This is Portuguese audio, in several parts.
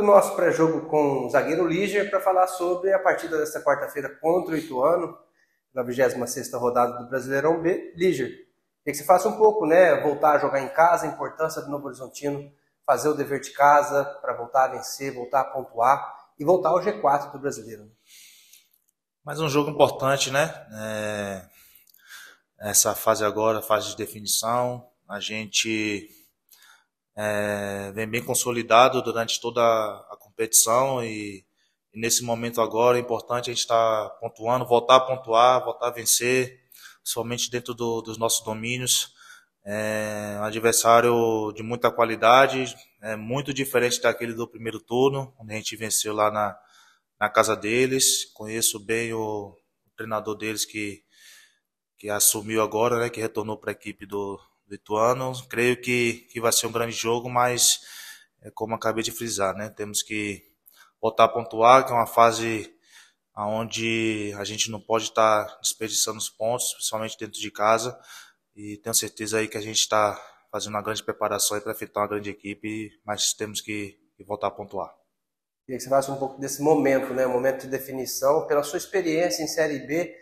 o nosso pré-jogo com o zagueiro Líger para falar sobre a partida desta quarta-feira contra o Ituano, na 26ª rodada do Brasileirão B. Líger, que você faça um pouco, né? Voltar a jogar em casa, a importância do Novo Horizontino, fazer o dever de casa para voltar a vencer, voltar a pontuar e voltar ao G4 do Brasileiro. Mais um jogo importante, né? É... Essa fase agora, fase de definição, a gente é, vem bem consolidado durante toda a competição e, e, nesse momento agora é importante a gente estar tá pontuando, voltar a pontuar, voltar a vencer, somente dentro do, dos nossos domínios. É um adversário de muita qualidade, é muito diferente daquele do primeiro turno, onde a gente venceu lá na, na casa deles. Conheço bem o, o treinador deles que, que assumiu agora, né, que retornou para a equipe do, do Ituano. Creio que, que vai ser um grande jogo, mas é como acabei de frisar, né? Temos que voltar a pontuar, que é uma fase onde a gente não pode estar tá desperdiçando os pontos, principalmente dentro de casa. E tenho certeza aí que a gente está fazendo uma grande preparação para enfrentar uma grande equipe, mas temos que, que voltar a pontuar. Queria que você falasse um pouco desse momento, né? O momento de definição, pela sua experiência em Série B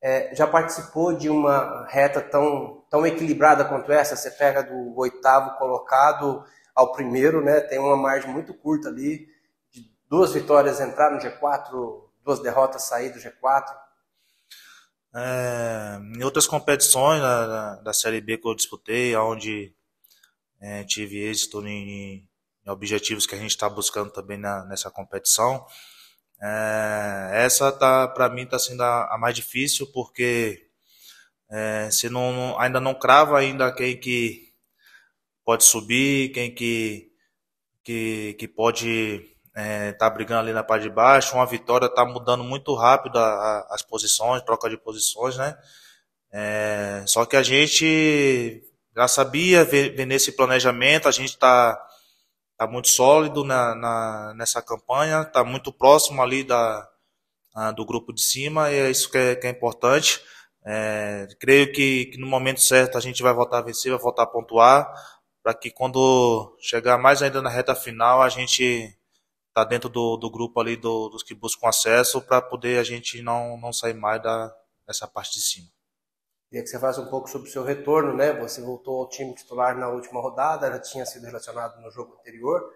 é, já participou de uma reta tão, tão equilibrada quanto essa? Você pega do oitavo colocado ao primeiro, né? Tem uma margem muito curta ali, de duas vitórias entrar no G4, duas derrotas sair do G4. É, em outras competições da da Série B que eu disputei, onde é, tive êxito em, em, objetivos que a gente está buscando também na, nessa competição, é, essa tá para mim tá sendo a, a mais difícil porque é, se não, não, ainda não crava ainda quem que pode subir, quem que que, que pode é, tá brigando ali na parte de baixo. Uma vitória tá mudando muito rápido a, a, as posições, troca de posições, né? É, só que a gente já sabia ver, ver nesse planejamento, a gente tá está muito sólido na, na, nessa campanha, está muito próximo ali da, a, do grupo de cima, e é isso que é, que é importante. É, creio que, que, no momento certo a gente vai voltar a vencer, vai voltar a pontuar, para que quando chegar mais ainda na reta final, a gente tá dentro do, do grupo ali do, dos que buscam acesso, para poder a gente não, não sair mais da, dessa parte de cima. Queria que você falasse um pouco sobre o seu retorno, né? Você voltou ao time titular na última rodada, já tinha sido relacionado no jogo anterior.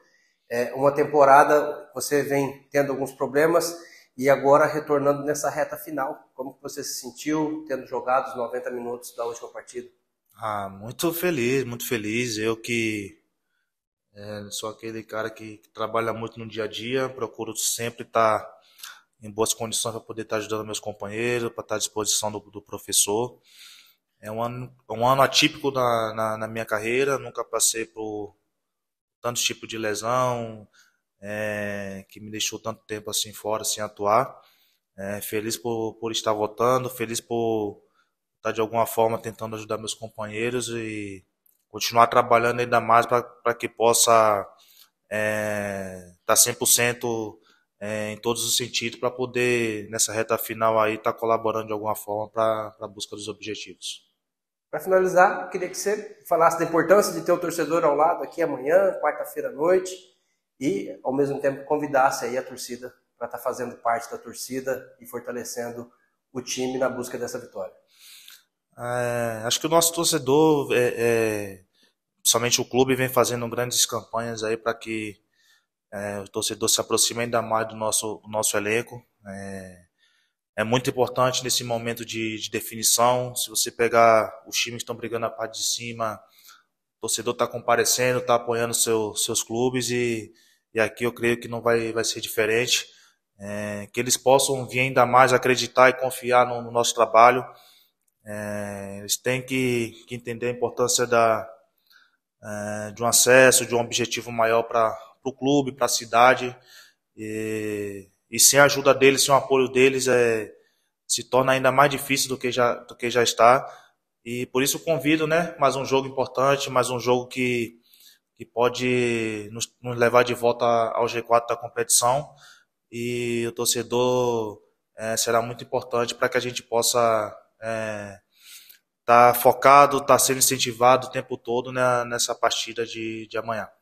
É, uma temporada você vem tendo alguns problemas e agora retornando nessa reta final. Como você se sentiu tendo jogado os 90 minutos da última partida? Ah, muito feliz, muito feliz. Eu que é, sou aquele cara que trabalha muito no dia a dia, procuro sempre estar. Tá em boas condições para poder estar tá ajudando meus companheiros, para estar tá à disposição do, do professor. É um ano, é um ano atípico na, na, na minha carreira, nunca passei por tantos tipos de lesão, é, que me deixou tanto tempo assim fora, sem atuar. É, feliz por, por estar voltando, feliz por estar tá de alguma forma tentando ajudar meus companheiros e continuar trabalhando ainda mais para que possa estar é, tá 100% é, em todos os sentidos para poder, nessa reta final aí, estar tá colaborando de alguma forma para a busca dos objetivos. Para finalizar, queria que você falasse da importância de ter o torcedor ao lado aqui amanhã, quarta-feira à noite, e ao mesmo tempo convidasse aí a torcida para estar tá fazendo parte da torcida e fortalecendo o time na busca dessa vitória. É, acho que o nosso torcedor, é, é, somente o clube, vem fazendo grandes campanhas aí para que é, o torcedor se aproxima ainda mais do nosso, do nosso elenco. É, é, muito importante nesse momento de, de, definição. Se você pegar os times que estão brigando na parte de cima, o torcedor está comparecendo, está apoiando seu, seus clubes e, e aqui eu creio que não vai, vai ser diferente. É, que eles possam vir ainda mais acreditar e confiar no, no nosso trabalho. É, eles têm que, que, entender a importância da, é, de um acesso, de um objetivo maior para para o clube, para a cidade. E, e, sem a ajuda deles, sem o apoio deles, é, se torna ainda mais difícil do que já, do que já está. E por isso convido, né? Mais um jogo importante, mais um jogo que, que pode nos, nos levar de volta ao G4 da competição. E o torcedor é, será muito importante para que a gente possa é, tá focado, tá sendo incentivado o tempo todo né, nessa partida de, de amanhã.